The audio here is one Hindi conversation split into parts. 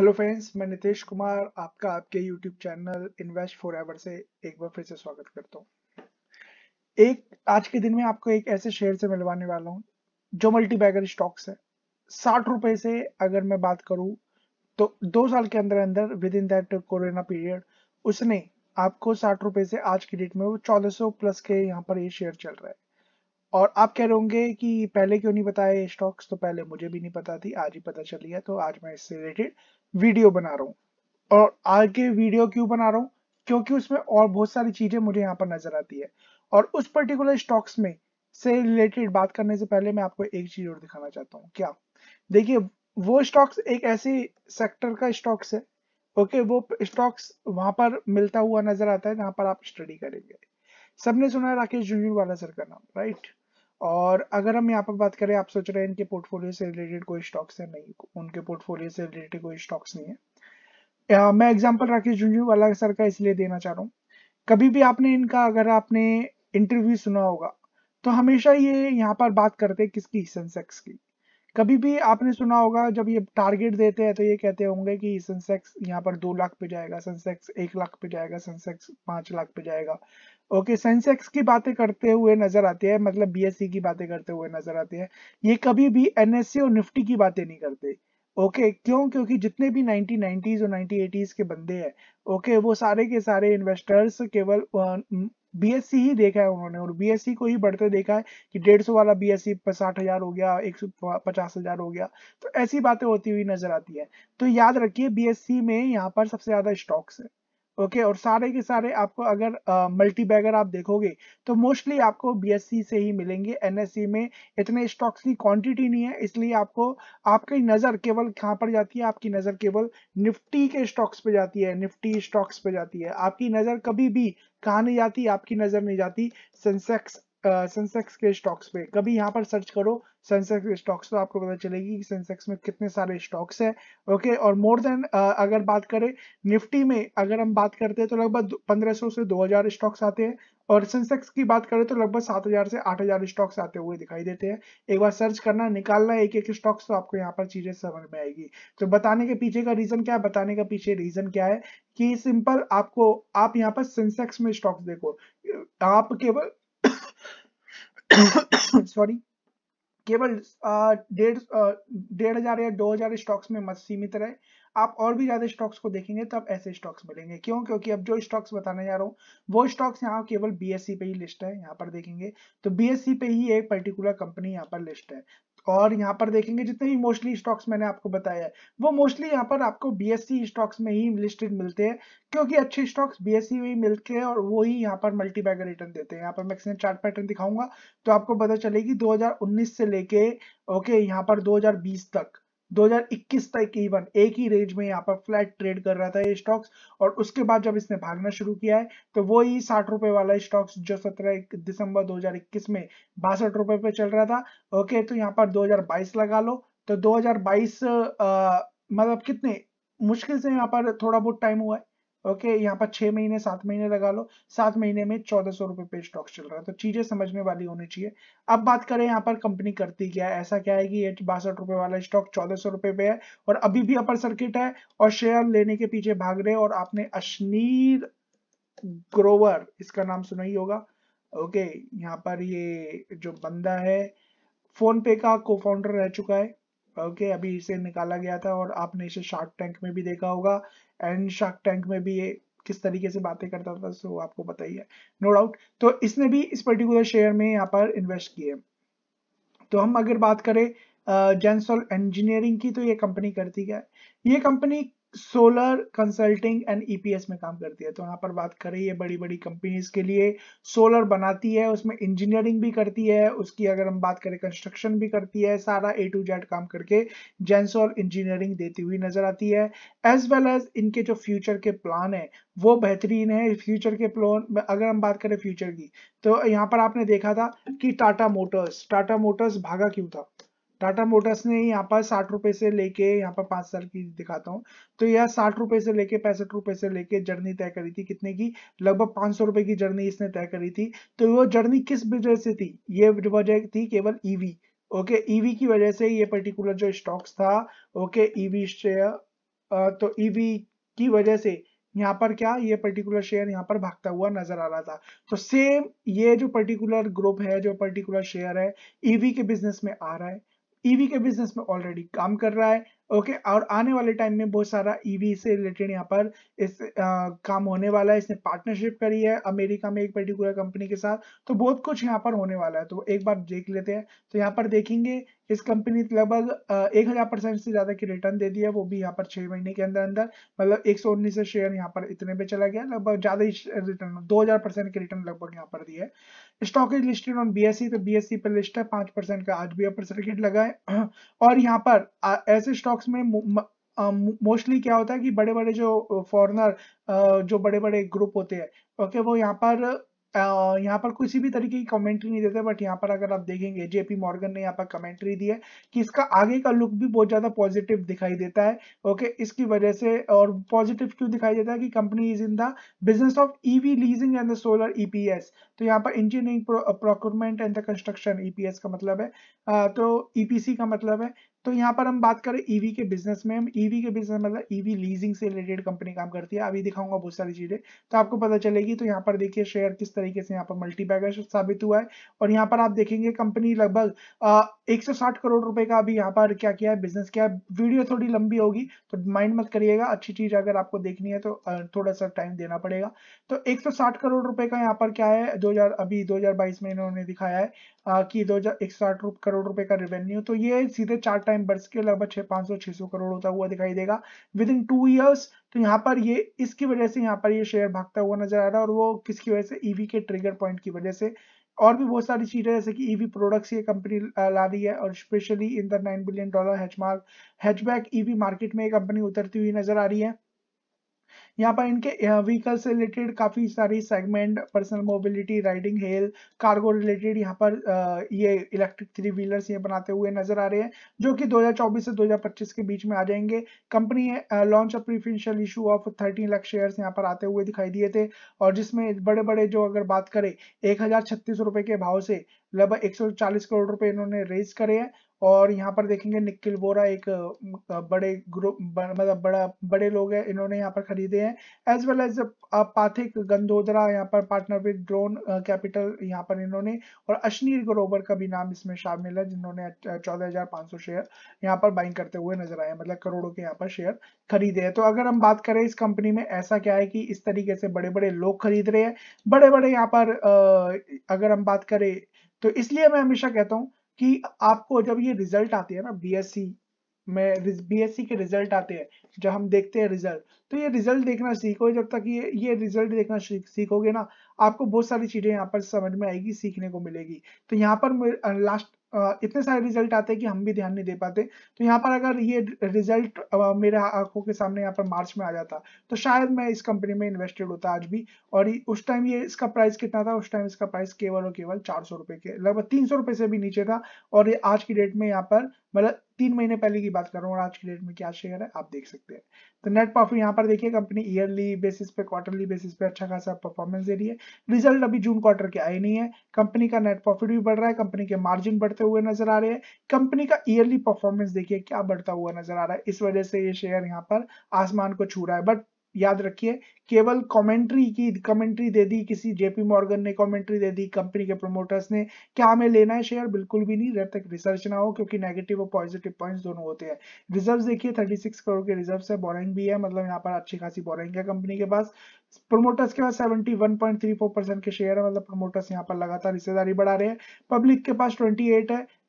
हेलो फ्रेंड्स मैं नितेश कुमार आपका आपके YouTube channel invest for ever से एक बार फिर से स्वागत करता हूँ एक आज के दिन में आपको एक ऐसे शेयर से मिलवाने वाला हूँ जो मल्टी बैगर स्टॉक्स है साठ रुपए से अगर मैं बात करूँ तो दो साल के अंदर अंदर within that corona period उसने आपको साठ रुपए से आज की डेट में वो चौदह सौ प्लस के यहाँ पर ये शेयर चल रहा है और आप कह रहे होंगे कि पहले क्यों नहीं बताए स्टॉक्स तो पहले मुझे भी नहीं पता थी आज ही पता चल गया तो आज मैं इससे रिलेटेड वीडियो बना रहा हूँ और आगे वीडियो क्यों बना रहा हूँ क्योंकि उसमें और बहुत सारी चीजें मुझे यहाँ पर नजर आती है और उस पर्टिकुलर स्टॉक्स में से रिलेटेड बात करने से पहले मैं आपको एक चीज और दिखाना चाहता हूँ क्या देखिए वो स्टॉक्स एक ऐसी सेक्टर का स्टॉक्स है ओके वो स्टॉक्स वहां पर मिलता हुआ नजर आता है जहां पर आप स्टडी करेंगे सबने सुना है राकेश झुंझुनू वाला सर का नाम राइट और अगर हम यहाँ पर बात करें आप सोच रहे हैं इनके पोर्टफोलियो से रिलेटेड कोई स्टॉक्स है नहीं उनके पोर्टफोलियो से रिलेटेड कोई स्टॉक्स नहीं है आ, मैं एग्जाम्पल राकेश झुंझुवाला सर का इसलिए देना चाह रहा हूँ कभी भी आपने इनका अगर आपने इंटरव्यू सुना होगा तो हमेशा ये यहाँ पर बात करते हैं किसकी सेंसेक्स की कभी भी आपने सुना होगा जब ये टारगेट देते हैं तो ये कहते होंगे कि सेंसेक्स यहाँ पर दो लाख पे जाएगा सेंसेक्स एक लाख पे जाएगा सेंसेक्स पांच लाख पे जाएगा ओके सेंसेक्स की बातें करते हुए नजर आते हैं मतलब बीएससी e की बातें करते हुए नजर आते हैं ये कभी भी एनएससी और निफ्टी की बातें नहीं करते ओके क्यों क्योंकि जितने भी 1990s और 1980s के बंदे हैं ओके वो सारे के सारे इन्वेस्टर्स केवल बीएससी e ही देखा है उन्होंने और बीएससी e को ही बढ़ते देखा है कि डेढ़ सौ वाला बीएससी साठ हजार हो गया एक सौ पचास हजार हो गया तो ऐसी बातें होती हुई नजर आती है तो याद रखिए बीएससी में यहाँ पर सबसे ज्यादा स्टॉक्स है ओके और सारे के सारे आपको अगर मल्टी बैगर आप देखोगे तो मोस्टली आपको बीएससी से ही मिलेंगे एनएससी में इतने स्टॉक्स की क्वांटिटी नहीं है इसलिए आपको आपकी नज़र केवल कहाँ पर जाती है आपकी नज़र केवल निफ्टी के स्टॉक्स पे जाती है निफ्टी स्टॉक्स पे जाती है आपकी नज़र कभी भी कहाँ नहीं जाती आपकी नज़र नहीं जाती सेंसेक्स सेंसेक्स के स्टॉक्स पे कभी यहाँ पर सर्च करो सेंसेक्स के स्टॉक्स तो आपको पता चलेगी कि सेंसेक्स में कितने सारे स्टॉक्स हैं ओके और मोर देन अगर बात करें निफ्टी में अगर हम बात करते हैं तो लगभग 1500 से 2000 स्टॉक्स आते हैं और सेंसेक्स की बात करें तो लगभग 7000 से 8000 स्टॉक्स आते हुए दिखाई देते हैं एक बार सर्च करना निकालना एक एक स्टॉक्स तो आपको यहाँ पर चीज़ें समझ में आएगी तो बताने के पीछे का रीज़न क्या है बताने का पीछे रीज़न क्या है कि सिंपल आपको आप यहाँ पर सेंसेक्स में स्टॉक्स देखो आप केवल सॉरी केवल डेढ़ डेढ़ हजार या दो हजार स्टॉक्स में मत सीमित रहे आप और भी ज्यादा स्टॉक्स को देखेंगे तब ऐसे स्टॉक्स मिलेंगे क्यों क्योंकि अब जो स्टॉक्स बताने जा रहा हूँ वो स्टॉक्स यहाँ केवल बीएससी पे ही लिस्ट है यहाँ पर देखेंगे तो बीएससी पे ही एक पर्टिकुलर कंपनी यहाँ पर लिस्ट है और यहाँ पर देखेंगे जितने भी मोस्टली स्टॉक्स मैंने आपको बताया है वो मोस्टली यहाँ पर आपको बीएससी स्टॉक्स e में ही लिस्टेड मिलते हैं क्योंकि अच्छे स्टॉक्स बीएससी e में ही मिलते हैं और वो ही यहाँ पर मल्टी बैगर रिटर्न देते हैं यहाँ पर मैं चार्ट पैटर्न दिखाऊंगा तो आपको पता चलेगी दो से लेके ओके यहाँ पर दो तक 2021 तक इवन एक ही रेंज में यहाँ पर फ्लैट ट्रेड कर रहा था ये स्टॉक्स और उसके बाद जब इसने भागना शुरू किया है तो वो ही साठ रुपए वाला स्टॉक्स जो 17 दिसंबर 2021 में बासठ रुपए पे चल रहा था ओके तो यहाँ पर 2022 लगा लो तो 2022 आ, मतलब कितने मुश्किल से यहाँ पर थोड़ा बहुत टाइम हुआ है ओके okay, यहाँ पर छह महीने सात महीने लगा लो सात महीने में चौदह सौ रुपए पे स्टॉक चल रहा है तो चीजें समझने वाली होनी चाहिए अब बात करें यहाँ पर कंपनी करती क्या है ऐसा क्या है कि बासठ रुपए वाला स्टॉक चौदह सौ रुपए पे है और अभी भी अपर सर्किट है और शेयर लेने के पीछे भाग रहे और आपने अश्नीर ग्रोवर इसका नाम सुना ही होगा ओके यहाँ पर ये जो बंदा है फोन पे का को फाउंडर रह चुका है ओके अभी इसे निकाला गया था और आपने इसे शार्क टैंक में भी देखा होगा एंड शार्क टैंक में भी ये किस तरीके से बातें करता था सो आपको पता ही है नो डाउट तो इसने भी इस पर्टिकुलर शेयर में यहाँ पर इन्वेस्ट किए तो हम अगर बात करें जेंसोल इंजीनियरिंग की तो ये कंपनी करती क्या है ये company solar consulting and EPS e में काम करती है तो यहाँ पर बात कर रही है बड़ी बड़ी कंपनीज के लिए सोलर बनाती है उसमें इंजीनियरिंग भी करती है उसकी अगर हम बात करें कंस्ट्रक्शन भी करती है सारा ए टू जेड काम करके जेंसोल इंजीनियरिंग देती हुई नजर आती है एज वेल एज इनके जो फ्यूचर के प्लान है वो बेहतरीन है फ्यूचर के प्लान अगर हम बात करें फ्यूचर की तो यहाँ पर आपने देखा था कि टाटा मोटर्स टाटा मोटर्स भागा क्यों था टाटा मोटर्स ने यहाँ पर साठ रुपए से लेके यहाँ पर पांच साल की दिखाता हूँ तो यह साठ रुपए से लेके पैंसठ रुपए से लेके जर्नी तय करी थी कितने की लगभग पांच सौ रुपए की जर्नी इसने तय करी थी तो वो जर्नी किस वजह से थी ये वजह थी केवल EV e okay EV e की वजह से ये पर्टिकुलर जो स्टॉक्स था ओके ईवी e शेयर तो ईवी की वजह से यहाँ पर क्या ये पर्टिकुलर शेयर यहाँ पर भागता हुआ नजर आ रहा था तो सेम ये जो पर्टिकुलर ग्रुप है जो पर्टिकुलर शेयर है ईवी के बिजनेस में आ रहा है ईवी के बिजनेस में ऑलरेडी काम कर रहा है ओके okay, और आने वाले टाइम में बहुत सारा ईवी e से रिलेटेड यहाँ पर इस आ, काम होने वाला है इसने पार्टनरशिप करी है अमेरिका में एक पर्टिकुलर कंपनी के साथ तो बहुत कुछ यहाँ पर होने वाला है तो एक बार देख लेते हैं तो यहाँ पर देखेंगे इस कंपनी ने लगभग एक हजार परसेंट से ज्यादा की रिटर्न दे दिया वो भी यहाँ पर छह महीने के अंदर अंदर मतलब एक सौ उन्नीस शेयर यहाँ पर इतने पे चला गया लगभग ज्यादा ही रिटर्न दो हजार परसेंट की रिटर्न लगभग यहाँ पर दिया है stock is listed on BSC तो बीएससी पर लिस्ट है पांच परसेंट का आज भी अपर सर्किट लगा है और यहाँ पर ऐसे स्टॉक स्टॉक्स में मोस्टली uh, क्या होता है कि बड़े बड़े जो फॉरनर uh, जो बड़े बड़े ग्रुप होते हैं ओके वो यहाँ पर uh, यहाँ पर किसी भी तरीके की कमेंट्री नहीं देते बट यहाँ पर अगर आप देखेंगे जेपी मॉर्गन ने यहाँ पर कमेंट्री दी है कि इसका आगे का लुक भी बहुत ज़्यादा पॉजिटिव दिखाई देता है ओके okay, इसकी वजह से और पॉजिटिव क्यों दिखाई देता है कि company is in the business of EV leasing and the solar EPS तो यहाँ पर engineering procurement and the construction EPS का मतलब है तो ईपीसी e का मतलब है तो यहाँ पर हम बात करें ईवी e के बिजनेस में हम e ईवी के बिजनेस मतलब ईवी e लीजिंग से रिलेटेड कंपनी काम करती है अभी दिखाऊंगा बहुत सारी चीजें तो आपको पता चलेगी तो यहाँ पर देखिए शेयर किस तरीके से यहाँ पर मल्टीबैगर साबित हुआ है और यहाँ पर आप देखेंगे कंपनी लगभग एक करोड़ रुपए का अभी यहाँ पर क्या किया है बिजनेस किया है वीडियो थोड़ी लंबी होगी तो माइंड मत करिएगा अच्छी चीज अगर आपको देखनी है तो थोड़ा सा टाइम देना पड़ेगा तो एक करोड़ रुपए का यहाँ पर क्या है दो अभी दो में इन्होंने दिखाया है की दो हजार एक सौ आठ करोड़ रुपए का रेवेन्यू तो ये सीधे चार टाइम बर्स के लगभग छह पांच सौ छह सौ करोड़ होता हुआ दिखाई देगा विद इन टू ईयर्स तो यहाँ पर ये इसकी वजह से यहाँ पर ये शेयर भागता हुआ नजर आ रहा है और वो किसकी वजह से ईवी e के ट्रिगर पॉइंट की वजह से और भी बहुत सारी चीजें जैसे कि ईवी e प्रोडक्ट्स ये कंपनी ला रही है और specially in the nine billion dollar hatchmark hatchback EV market में ये कंपनी उतरती हुई नजर आ रही है यहाँ पर इनके व्हीकल से रिलेटेड काफ़ी सारी segment personal mobility riding hail cargo related यहाँ पर ये इलेक्ट्रिक थ्री व्हीलर्स ये बनाते हुए नजर आ रहे हैं जो कि 2024 से 2025 के बीच में आ जाएंगे company launch a preferential issue of 13 lakh shares यहाँ पर आते हुए दिखाई दिए थे और जिसमें बड़े बड़े जो अगर बात करें एक के भाव से लगभग एक करोड़ रुपए इन्होंने रेज करे हैं और यहाँ पर देखेंगे निखिल बोरा एक बड़े ग्रुप मतलब बड़ा बड़े लोग हैं इन्होंने यहाँ पर खरीदे हैं as well as Pathik Gandodara यहाँ पर पार्टनर विद ड्रोन कैपिटल यहाँ पर इन्होंने और अश्नीर ग्रोवर का भी नाम इसमें शामिल है जिन्होंने चौदह हजार पाँच सौ शेयर यहाँ पर बाइंग करते हुए नजर आए मतलब करोड़ों के यहाँ पर शेयर खरीदे हैं तो अगर हम बात करें इस कंपनी में ऐसा क्या है कि इस तरीके से बड़े बड़े लोग खरीद रहे हैं बड़े बड़े यहाँ पर अगर हम बात करें तो इसलिए मैं हमेशा कहता हूँ कि आपको जब ये रिजल्ट आते हैं ना बीएससी में बीएससी के रिजल्ट आते हैं जब हम देखते हैं रिजल्ट तो ये रिजल्ट देखना सीखो जब तक ये ये रिजल्ट देखना सीखोगे ना आपको बहुत सारी चीजें यहाँ पर समझ में आएगी सीखने को मिलेगी तो यहाँ पर लास्ट इतने सारे रिजल्ट आते हैं कि हम भी ध्यान नहीं दे पाते तो यहाँ पर अगर ये रिजल्ट मेरे आंखों के सामने यहाँ पर मार्च में आ जाता तो शायद मैं इस कंपनी में इन्वेस्टेड होता आज भी और उस टाइम ये इसका प्राइस कितना था उस टाइम इसका प्राइस केवल और केवल चार सौ रुपए के लगभग तीन सौ रुपए से भी नीचे था और ये आज की डेट में यहाँ पर मतलब तीन महीने पहले की बात कर रहा हूँ आज की डेट में क्या शेयर है आप देख सकते हैं तो नेट प्रॉफिट यहाँ पर देखिए कंपनी ईयरली बेसिस पे क्वार्टरली बेसिस पे अच्छा खासा परफॉर्मेंस दे रही है रिजल्ट अभी जून क्वार्टर के आए नहीं है कंपनी का नेट प्रॉफिट भी बढ़ रहा है कंपनी के मार्जिन बढ़ते हुए नजर आ रहे हैं कंपनी का ईयरली परफॉर्मेंस देखिए क्या बढ़ता हुआ नजर आ रहा है इस वजह से ये शेयर यहाँ पर आसमान को छू रहा है बट याद रखिए केवल कमेंट्री की कमेंट्री दे दी किसी जेपी मॉर्गन ने कमेंट्री दे दी कंपनी के प्रमोटर्स ने क्या हमें लेना है शेयर बिल्कुल भी नहीं जब तक रिसर्च ना हो क्योंकि नेगेटिव और पॉजिटिव पॉइंट्स दोनों होते हैं रिजर्व देखिए 36 करोड़ के रिजर्व है बोरिंग भी है मतलब यहाँ पर अच्छी खासी बोरिंग है कंपनी के पास प्रमोटर्स के पास सेवेंटी परसेंट के शेयर है मतलब प्रमोटर्स यहाँ पर लगातार हिस्सेदारी बढ़ा रहे हैं पब्लिक के पास ट्वेंटी है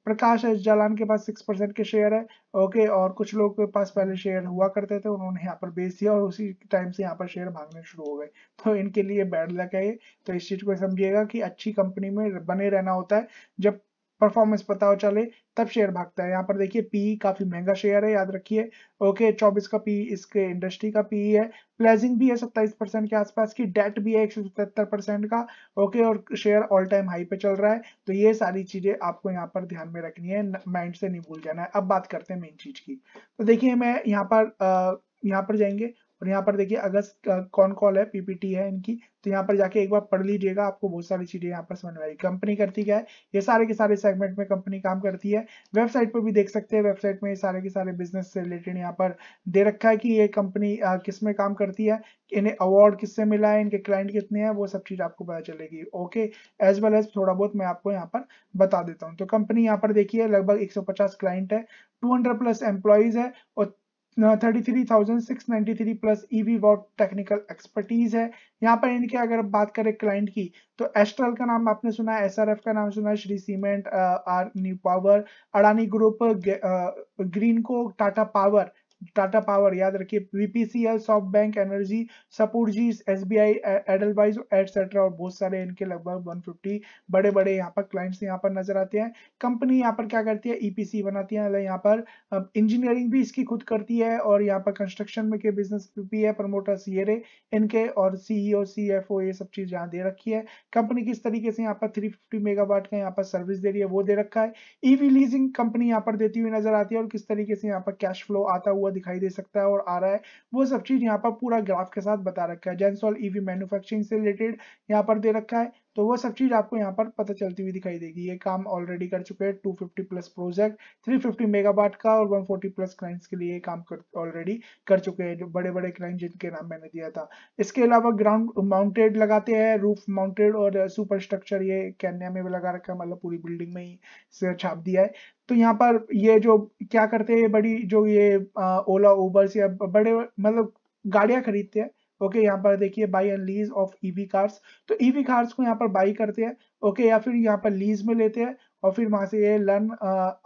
प्रकाश एस जालान के पास सिक्स परसेंट के शेयर है ओके और कुछ लोग के पास पहले शेयर हुआ करते थे उन्होंने यहाँ पर बेच दिया और उसी टाइम से यहाँ पर शेयर भागने शुरू हो गए तो इनके लिए बैड लक है तो इस चीज़ को समझिएगा कि अच्छी कंपनी में बने रहना होता है जब परफॉर्मेंस पता हो चले तब शेयर भागता है यहाँ पर देखिए पीई e काफी महंगा शेयर है याद रखिए ओके चौबीस का पीई e, इसके इंडस्ट्री का पीई e है प्लेजिंग भी है सत्ताईस परसेंट के आसपास की डेट भी है एक सौ सतहत्तर परसेंट का ओके और शेयर ऑल टाइम हाई पे चल रहा है तो ये सारी चीजें आपको यहाँ पर ध्यान में रखनी है माइंड से नहीं भूल जाना है अब बात करते हैं मेन चीज की तो देखिए मैं यहाँ पर आ, यहाँ पर जाएंगे और यहाँ पर देखिए अगस्त कौन कॉल है पीपीटी है इनकी तो यहाँ पर जाके एक बार पढ़ लीजिएगा आपको बहुत सारी चीजें यहाँ पर समझ में आएगी कंपनी करती क्या है ये सारे के सारे सेगमेंट में कंपनी काम करती है वेबसाइट पर भी देख सकते हैं वेबसाइट में ये सारे के सारे बिजनेस से रिलेटेड यहाँ पर दे रखा है कि ये कंपनी किस में काम करती है इन्हें अवार्ड किससे मिला है इनके क्लाइंट कितने हैं वो सब चीज आपको पता चलेगी ओके एज वेल एज थोड़ा बहुत मैं आपको यहाँ पर बता देता हूँ तो कंपनी यहाँ पर देखिए लगभग एक क्लाइंट है 200 प्लस एम्प्लॉयज है और 33,693 plus EV watt technical expertise है यहाँ पर इनके अगर बात करें क्लाइंट की तो एस्ट्रल का नाम आपने सुना है एसआरएफ का नाम सुना है Shree cement ReNew power Adani group green को टाटा पावर टाटा पावर याद रखिए BPCL SoftBank energy Shapoorji S B I Edelweiss etcetera और बहुत सारे इनके लगभग 150 बड़े बड़े यहाँ पर क्लाइंट्स यहाँ पर नजर आते हैं कंपनी यहाँ पर क्या करती है ईपीसी e बनाती है यहाँ पर इंजीनियरिंग भी इसकी खुद करती है और यहाँ पर कंस्ट्रक्शन में के बिजनेस भी है प्रमोटर एर e इनके और सीईओ सी एफ ओ ये सब चीज यहाँ दे रखी है कंपनी किस तरीके से यहाँ पर थ्री फिफ्टी मेगावाट का यहाँ पर सर्विस दे रही है वो दे रखा है ईवी लीजिंग कंपनी यहाँ पर देती हुई नजर आती है और किस तरीके से यहाँ पर कैश फ्लो आता हुआ हुआ दिखाई दे सकता है और आ रहा है वो सब चीज यहाँ पर पूरा ग्राफ के साथ बता रखा है जेंसॉल ईवी मैन्युफैक्चरिंग से रिलेटेड यहाँ पर दे रखा है तो वो सब चीज़ आपको यहाँ पर पता चलती हुई दिखाई देगी ये काम ऑलरेडी कर चुके हैं 250 प्लस प्रोजेक्ट 350 मेगावाट का और 140 प्लस क्लाइंट्स के लिए काम ऑलरेडी कर, कर चुके हैं जो बड़े बड़े क्लाइंट जिनके नाम मैंने दिया था इसके अलावा ग्राउंड माउंटेड लगाते हैं रूफ माउंटेड और सुपर स्ट्रक्चर ये कैन्या में भी लगा रखा है मतलब पूरी बिल्डिंग में ही छाप दिया है तो यहाँ पर ये जो क्या करते हैं बड़ी जो ये ओला उबर्स या बड़े मतलब गाड़ियाँ खरीदते हैं ओके यहाँ पर देखिए buy and lease of EV cars तो ईवी e कार्स को यहाँ पर बाई करते हैं ओके या फिर यहाँ पर लीज में लेते हैं और फिर वहां से ये learn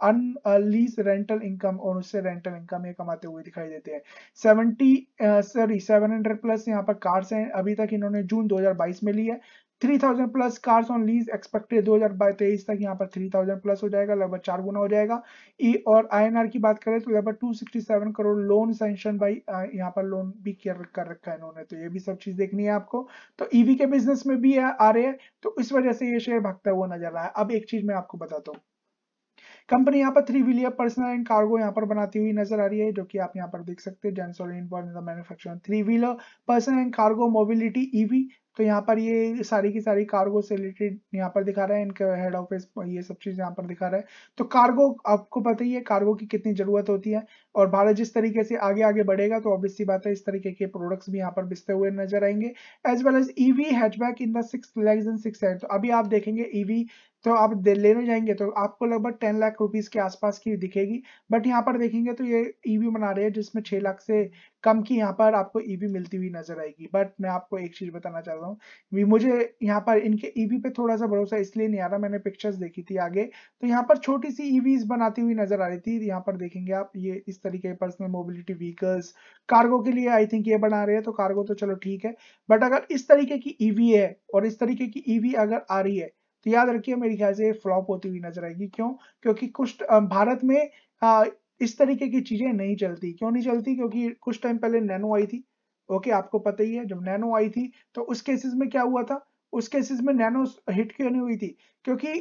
on lease rental income और उससे रेंटल इनकम ये कमाते हुए दिखाई देते हैं seventy sorry seven hundred plus यहाँ पर कार्स हैं अभी तक इन्होंने जून 2022 में ली है 3000 plus cars on lease expected दो हजार तेईस तक यहाँ पर 3000 प्लस हो जाएगा लगभग चार गुना हो जाएगा ई e और आईएनआर की बात करें तो लगभग 267 करोड़ लोन सेंशन बाई यहाँ पर लोन भी कर कर रखा है इन्होंने तो ये भी सब चीज देखनी है आपको तो ईवी e के बिजनेस में भी आ रहे हैं तो इस वजह से ये शेयर भागता हुआ नजर आया अब एक चीज मैं आपको बताता हूँ कंपनी यहाँ पर three wheeler personal and cargo यहाँ पर बनाती हुई नजर आ रही है जो कि आप यहाँ पर देख सकते हैं जेंसोलिन in the manufacturing three wheeler personal and cargo mobility EV तो यहाँ पर ये सारी की सारी कार्गो से रिलेटेड यहाँ पर दिखा रहा है इनके हेड ऑफिस ये सब चीज़ यहाँ पर दिखा रहा है तो कार्गो आपको पता ही है कार्गो की कितनी ज़रूरत होती है और भारत जिस तरीके से आगे आगे बढ़ेगा तो ऑब्वियसली बात है इस तरीके के प्रोडक्ट्स भी यहाँ पर बिस्ते हुए नजर आएंगे as well as EV hatchback in the six legs and six head तो अभी आप देखेंगे ईवी e तो आप लेने जाएंगे तो आपको लगभग टेन लाख रुपीज के आसपास की दिखेगी बट यहाँ पर देखेंगे तो ये ईवी e बना रहे हैं जिसमें छह लाख से कम की यहाँ पर आपको ईवी e मिलती हुई नजर आएगी बट मैं आपको एक चीज बताना चाह रहा हूँ मुझे यहाँ पर इनके ईवी e पे थोड़ा सा भरोसा इसलिए नहीं आ रहा मैंने पिक्चर्स देखी थी आगे तो यहाँ पर छोटी सी ईवीज बनाती हुई नजर आ रही थी यहाँ पर देखेंगे आप ये इस तरीके पर्सनल मोबिलिटी व्हीकल्स कार्गो के लिए आई थिंक ये बना रहे हैं तो कार्गो तो चलो ठीक है बट अगर इस तरीके की ईवी है और इस तरीके की ईवी अगर आ रही है तो याद रखिए मेरे ख्याल से फ्लॉप होती हुई नजर आएगी क्यों क्योंकि कुछ भारत में इस तरीके की चीजें नहीं चलती क्यों नहीं चलती क्योंकि कुछ टाइम पहले नैनो आई थी ओके आपको पता ही है जब नैनो आई थी तो उस केसेस में क्या हुआ था उस केसेस में नैनो हिट क्यों नहीं हुई थी क्योंकि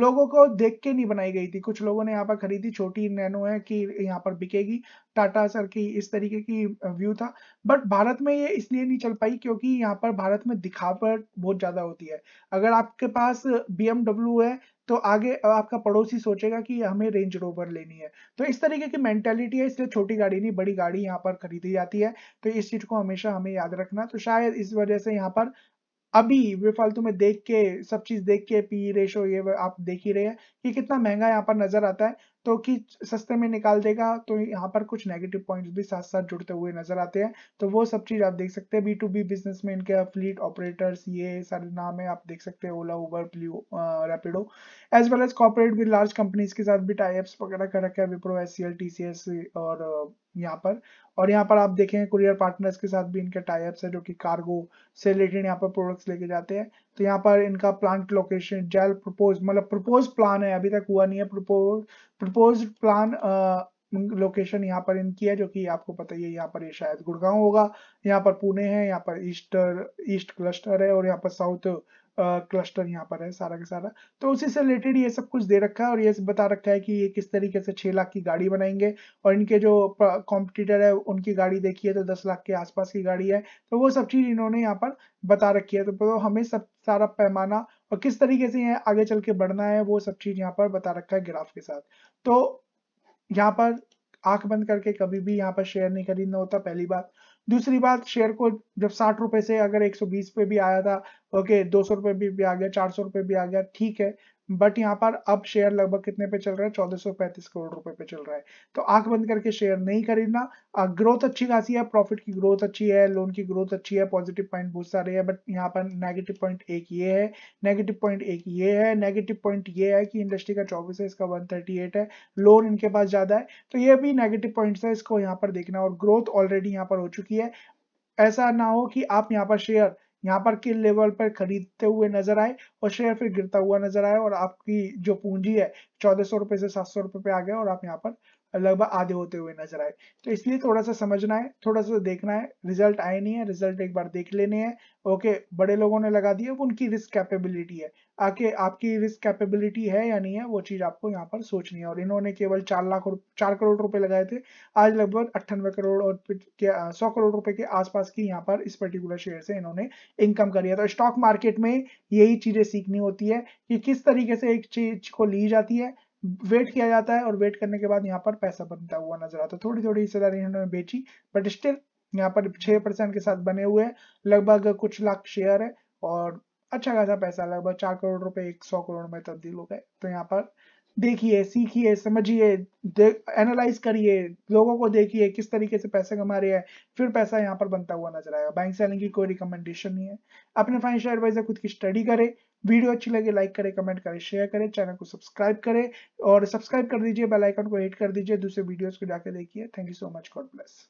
लोगों को देख के नहीं बनाई गई थी कुछ लोगों ने यहाँ पर खरीदी छोटी नैनो है कि यहाँ पर बिकेगी टाटा सर की इस तरीके की व्यू था बट भारत में ये इसलिए नहीं चल पाई क्योंकि यहाँ पर भारत में दिखावट बहुत ज़्यादा होती है अगर आपके पास बी है तो आगे आपका पड़ोसी सोचेगा कि हमें रेंज रोवर लेनी है तो इस तरीके की मेंटेलिटी है इसलिए छोटी गाड़ी नहीं बड़ी गाड़ी यहाँ पर खरीदी जाती है तो इस चीज़ को हमेशा हमें याद रखना तो शायद इस वजह से यहाँ पर अभी बेफालतू में देख के सब चीज देख के पी रेशो e ये आप देख ही रहे हैं कि कितना महंगा यहाँ पर नजर आता है तो कि सस्ते में निकाल देगा तो यहाँ पर कुछ नेगेटिव पॉइंट्स भी साथ साथ जुड़ते हुए नजर आते हैं तो वो सब चीज आप देख सकते हैं बी टू बी बिजनेस में इनके फ्लीट ऑपरेटर्स ये सारे नाम है आप देख सकते हैं ओला उबर प्लियो Rapido as well as corporate भी लार्ज कंपनीज के साथ भी टाइप्स वगैरह कर रखे हैं विप्रो एस सी एल और यहाँ पर और यहाँ पर आप देखेंगे कुरियर पार्टनर्स के साथ भी इनके टाइप्स है जो कि कार्गो से रिलेटेड यहाँ पर प्रोडक्ट्स लेके जाते हैं तो यहाँ पर इनका प्लांट लोकेशन जेल प्रपोज मतलब प्रपोज प्लान है अभी तक हुआ नहीं है प्रपोज प्रपोज प्लान लोकेशन यहाँ पर इनकी है जो कि आपको पता ही है यहाँ पर ये शायद गुड़गांव होगा यहाँ पर पुणे है यहाँ पर ईस्टर ईस्ट क्लस्टर है और यहाँ पर साउथ क्लस्टर यहाँ पर है सारा का सारा तो उसी से रिलेटेड ये सब कुछ दे रखा है और ये बता रखा है कि ये किस तरीके से छह लाख की गाड़ी बनाएंगे और इनके जो कॉम्पिटिटर है उनकी गाड़ी देखी है तो दस लाख के आसपास की गाड़ी है तो वो सब चीज इन्होंने यहाँ पर बता रखी है तो, तो हमें सब सारा पैमाना और किस तरीके से यह आगे चल के बढ़ना है वो सब चीज यहाँ पर बता रखा है ग्राफ के साथ तो यहाँ पर आंख बंद करके कभी भी यहाँ पर शेयर नहीं खरीदना होता पहली बात दूसरी बात शेयर को जब साठ रुपए से अगर 120 पे भी आया था ओके दो सौ रुपए भी, भी आ गया चार सौ रुपए भी आ गया ठीक है बट यहाँ पर अब शेयर लगभग कितने पे चल रहा है चौदह करोड़ रुपए पे चल रहा है तो आंख बंद करके शेयर नहीं खरीदना ग्रोथ अच्छी खासी है प्रॉफिट की ग्रोथ अच्छी है लोन की ग्रोथ अच्छी है पॉजिटिव पॉइंट बहुत सारे हैं बट यहाँ पर नेगेटिव पॉइंट एक ये है नेगेटिव पॉइंट एक ये है नेगेटिव पॉइंट ये है कि इंडस्ट्री का चौबीस है इसका वन है लोन इनके पास ज्यादा है तो ये भी नेगेटिव पॉइंट है इसको यहाँ पर देखना और ग्रोथ ऑलरेडी यहाँ पर हो चुकी है ऐसा ना हो कि आप यहाँ पर शेयर यहाँ पर किन लेवल पर खरीदते हुए नजर आए और शेयर फिर गिरता हुआ नजर आए और आपकी जो पूंजी है चौदह सौ रुपए से सात सौ रुपए पे आ गया और आप यहाँ पर लगभग आधे होते हुए नजर आए तो इसलिए थोड़ा सा समझना है थोड़ा सा देखना है रिजल्ट आए नहीं है रिजल्ट एक बार देख लेने हैं ओके बड़े लोगों ने लगा दिया वो उनकी रिस्क कैपेबिलिटी है आके आपकी रिस्क कैपेबिलिटी है या नहीं है वो चीज आपको यहाँ पर सोचनी है और इन्होंने केवल चार लाख चार करोड़ रुपए लगाए थे आज लगभग अट्ठानवे करोड़ और सौ करोड़ रुपए के आसपास की यहाँ पर इस पर्टिकुलर शेयर से इन्होंने इनकम करी है तो स्टॉक मार्केट में यही चीजें सीखनी होती है कि किस तरीके से एक चीज को ली जाती है वेट किया जाता है और वेट करने के बाद यहाँ पर पैसा बनता हुआ नजर आता है थोड़ी थोड़ी हिस्सेदारी इन्होंने बेची बट स्टिल यहाँ पर छह परसेंट के साथ बने हुए हैं लगभग कुछ लाख शेयर है और अच्छा खासा पैसा लगभग चार करोड़ रुपए एक सौ करोड़ में तब्दील हो गए तो यहाँ पर देखिए सीखिए समझिए एनालाइज करिए लोगों को देखिए किस तरीके से पैसे कमा रहे हैं फिर पैसा यहाँ पर बनता हुआ नजर आएगा बैंक सेलिंग की कोई रिकमेंडेशन नहीं है अपने फाइनेंशियल एडवाइजर खुद की स्टडी करे वीडियो अच्छी लगे लाइक करें कमेंट करें शेयर करें चैनल को सब्सक्राइब करें और सब्सक्राइब कर दीजिए बेल आइकन को हिट कर दीजिए दूसरे वीडियोस को जाकर देखिए thank you so much God bless